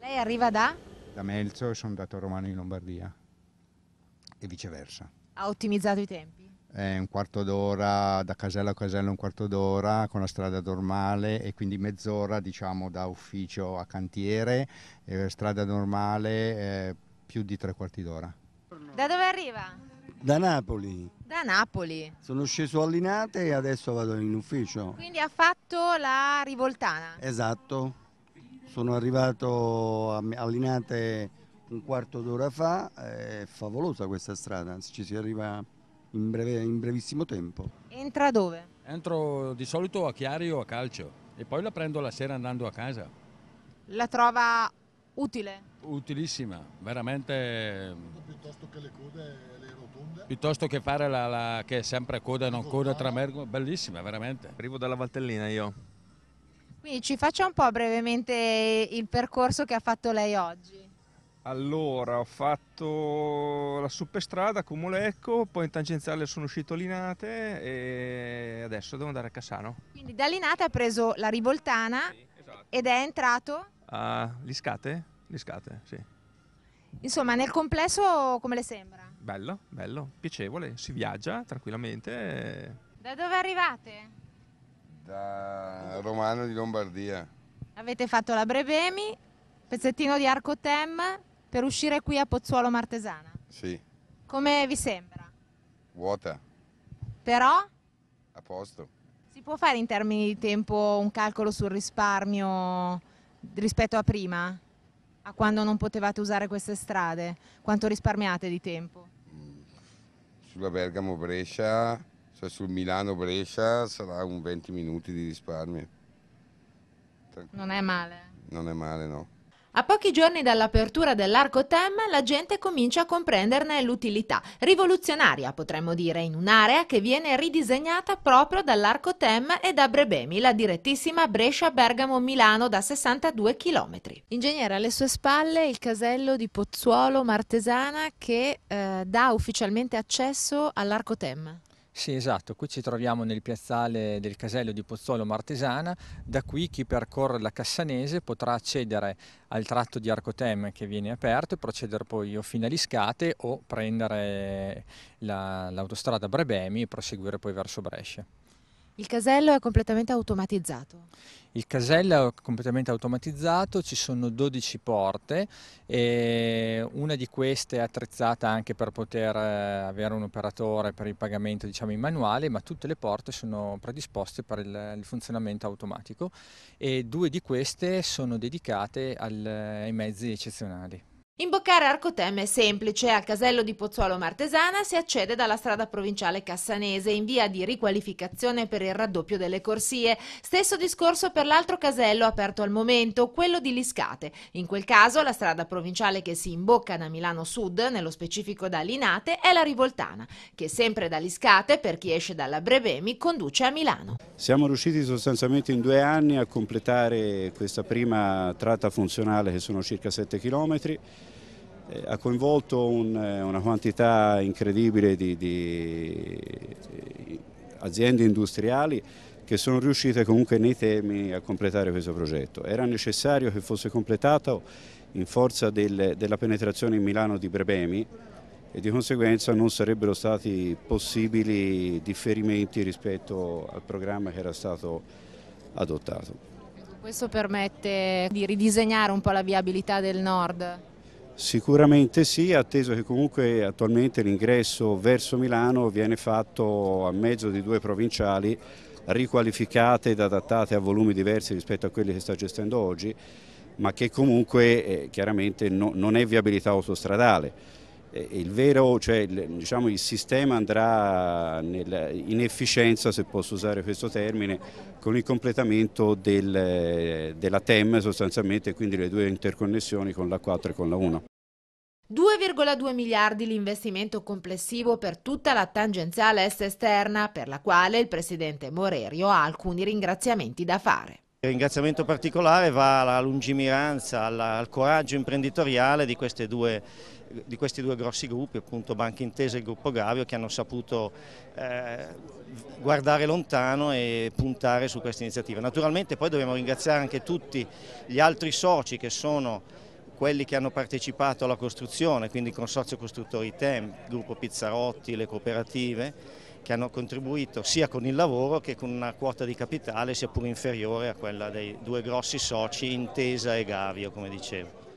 Lei arriva da? Da Melzo e sono andato a Romano in Lombardia e viceversa. Ha ottimizzato i tempi? Eh, un quarto d'ora da casella a casella un quarto d'ora con la strada normale e quindi mezz'ora diciamo da ufficio a cantiere, e eh, strada normale eh, più di tre quarti d'ora. Da dove arriva? Da Napoli. Da Napoli. Sono sceso a Linate e adesso vado in ufficio. Quindi ha fatto la rivoltana? Esatto. Sono arrivato a, Linate un quarto d'ora fa, è favolosa questa strada, ci si arriva in, breve, in brevissimo tempo. Entra dove? Entro di solito a Chiari o a Calcio e poi la prendo la sera andando a casa. La trova utile? Utilissima, veramente... Ehm, piuttosto che le code le rotonde? Piuttosto che fare la, la che è sempre coda e non coda tra mergo, bellissima veramente. Arrivo dalla Valtellina io. Quindi ci faccia un po' brevemente il percorso che ha fatto lei oggi. Allora, ho fatto la superstrada con Molecco, poi in tangenziale sono uscito a Linate e adesso devo andare a Cassano. Quindi da Linate ha preso la rivoltana sì, esatto. ed è entrato? Ah, l'Iscate? L'Iscate, sì. Insomma, nel complesso come le sembra? Bello, bello, piacevole, si viaggia tranquillamente. Da dove arrivate? Da Romano di Lombardia. Avete fatto la Brevemi, pezzettino di Arco Tem per uscire qui a Pozzuolo Martesana? Sì. Come vi sembra? Vuota. Però? A posto. Si può fare in termini di tempo un calcolo sul risparmio rispetto a prima? A quando non potevate usare queste strade? Quanto risparmiate di tempo? Mm. Sulla Bergamo-Brescia se sul Milano-Brescia sarà un 20 minuti di risparmio. Non è male. Eh. Non è male, no. A pochi giorni dall'apertura dell'Arco Tem, la gente comincia a comprenderne l'utilità, rivoluzionaria potremmo dire, in un'area che viene ridisegnata proprio dall'Arco Tem e da Brebemi, la direttissima Brescia-Bergamo-Milano da 62 km. Ingegnere, alle sue spalle il casello di Pozzuolo Martesana che eh, dà ufficialmente accesso all'Arco Tem. Sì, esatto, qui ci troviamo nel piazzale del casello di Pozzolo Martesana, da qui chi percorre la Cassanese potrà accedere al tratto di Arcotem che viene aperto e procedere poi o fino a Liscate o prendere l'autostrada la, Brebemi e proseguire poi verso Brescia. Il casello è completamente automatizzato? Il casello è completamente automatizzato, ci sono 12 porte e una di queste è attrezzata anche per poter eh, avere un operatore per il pagamento diciamo, in manuale, ma tutte le porte sono predisposte per il, il funzionamento automatico e due di queste sono dedicate al, eh, ai mezzi eccezionali. Imboccare Arcotem è semplice, al casello di Pozzuolo Martesana si accede dalla strada provinciale Cassanese in via di riqualificazione per il raddoppio delle corsie. Stesso discorso per l'altro casello aperto al momento, quello di Liscate. In quel caso la strada provinciale che si imbocca da Milano Sud, nello specifico da Linate, è la Rivoltana, che sempre da Liscate, per chi esce dalla Brevemi, conduce a Milano. Siamo riusciti sostanzialmente in due anni a completare questa prima tratta funzionale che sono circa 7 chilometri eh, ha coinvolto un, eh, una quantità incredibile di, di, eh, aziende industriali che sono riuscite comunque nei temi a completare questo progetto. Era necessario che fosse completato in forza del, della penetrazione in Milano di Brebemi e di conseguenza non sarebbero stati possibili differimenti rispetto al programma che era stato adottato. Questo permette di ridisegnare un po' la viabilità del nord? Sicuramente sì, atteso che comunque attualmente l'ingresso verso Milano viene fatto a mezzo di due provinciali riqualificate ed adattate a volumi diversi rispetto a quelli che sta gestendo oggi, ma che comunque eh, chiaramente no, non è viabilità autostradale il vero, cioè, diciamo, il sistema andrà nel, in efficienza, se posso usare questo termine, con il completamento del, della TEM sostanzialmente, quindi le due interconnessioni con la 4 e con la 1. 2,2 miliardi l'investimento complessivo per tutta la tangenziale est esterna, per la quale il presidente Morerio ha alcuni ringraziamenti da fare. Il ringraziamento particolare va alla lungimiranza, alla, al coraggio imprenditoriale di, due, di, questi due grossi gruppi, appunto Banca Intesa e Gruppo Gavio, che hanno saputo eh, guardare lontano e puntare su questa iniziativa. Naturalmente poi dobbiamo ringraziare anche tutti gli altri soci che sono quelli che hanno partecipato alla costruzione, quindi il Consorzio Costruttori TEM, il Gruppo Pizzarotti, le cooperative, che hanno contribuito sia con il lavoro che con una quota di capitale sia pure inferiore a quella dei due grossi soci Intesa e Gavio come dicevo.